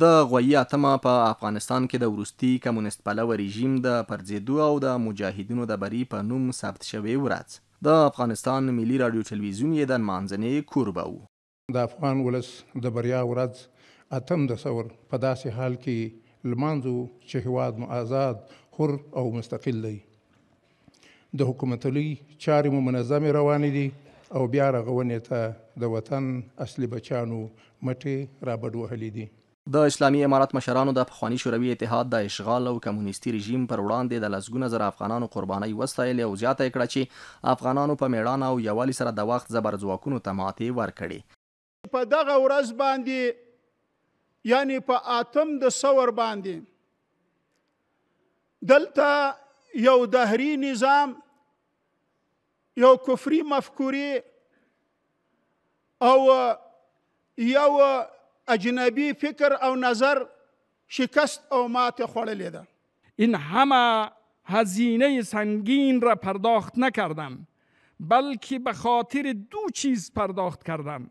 د غویي اتمه په افغانستان کې د وروستي کمونیست پلوه رژیم د پرځېدو او د مجاهدینو د بری په نوم ثبت شوی ورځ د افغانستان ملي رادیو تلویزیون یې د نمانځنې کوربه و د افغان ولس د بریا ورځ اتم د ثور په داسې حال کې لمانځو چې هیواد مو آزاد حر او مستقل دی د حکومتولي چارې مو منظمې روانې دي او بیا رغونې ته د وطن اصلي بچانو مټې رابډ وهلې دي د اسلامي امارات مشرانو د پخوانی شوروي اتحاد د اشغال او کمونیستي رژیم پر وړاندې د لسګونه زره افغانانو قرباني وستایل او زیاته کړه چې افغانانو په میړانه او یووالي سره د وخت زبر ځواکونو ته ماتې ورکړي په دغه ورځ باندې یعنی په اتم د سور باندې دلته یو دهري نظام یو کفري مفکوري او یو اجنبی فکر او نظر شکست او مات خوړلې ده این همه هزینه سنگین را پرداخت نکردم بلکه به خاطر دو چیز پرداخت کردم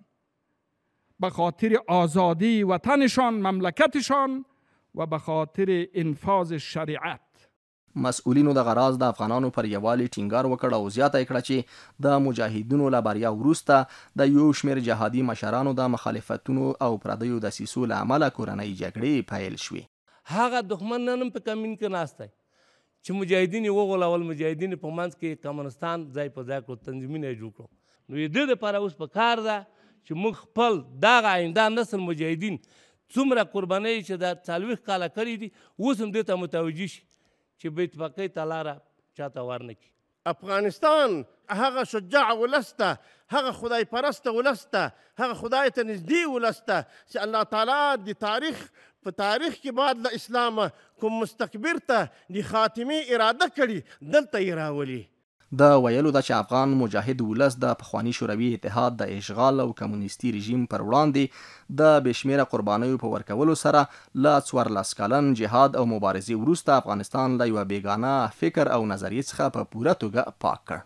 به خاطر آزادی وطنشان مملکتشان و به خاطر انفاظ شریعت مسؤلینو د غراز د افغانانو پر یووالي ټینګار وکړ او زیاته کړه چې د مجاهدینو له بریا وروسته د یو شمیر جهادي مشرانو د مخالفتونو او پردیو د سیسو له امله کورنۍ جګړې پیل شوې هغه دښمن نن په کمین کې ناشته چې مجاهدین یې وغولول مجاهدین په منځ کې کمونستان ځای په ځای کړو تنظیمونه یې جوړ کړو نو د دې لپاره اوس په کار ده چې موږ خپل دغه آینده نسل مجاهدین څومره قربانۍ چې دا څلوېښت کاله کړي دي اوس هم دې ته متوجه شي چې به اتفاقي تلاره چاته ورنکي افغانستان هغه شجاع ولسته هغه خدای پرسته ولسته هغه خدای ته نږدې ولسته چې الله تعالی د تاریخ په تاریخ کې بعد له اسلامه کوم مستکبر ته د خاتمې اراده کړي دلته یې راولي د ویلو ده چې افغان مجاهد ولس د پخوانی شوروي اتحاد د اشغال او کمونیستي رژیم پر وړاندې د بشمیره قربانیو په ورکولو سره لا څوار لاس کلن جهاد او مبارزې وروسته افغانستان له یو بیگانه فکر او نظریې څخه په پوره توګه پاک کړ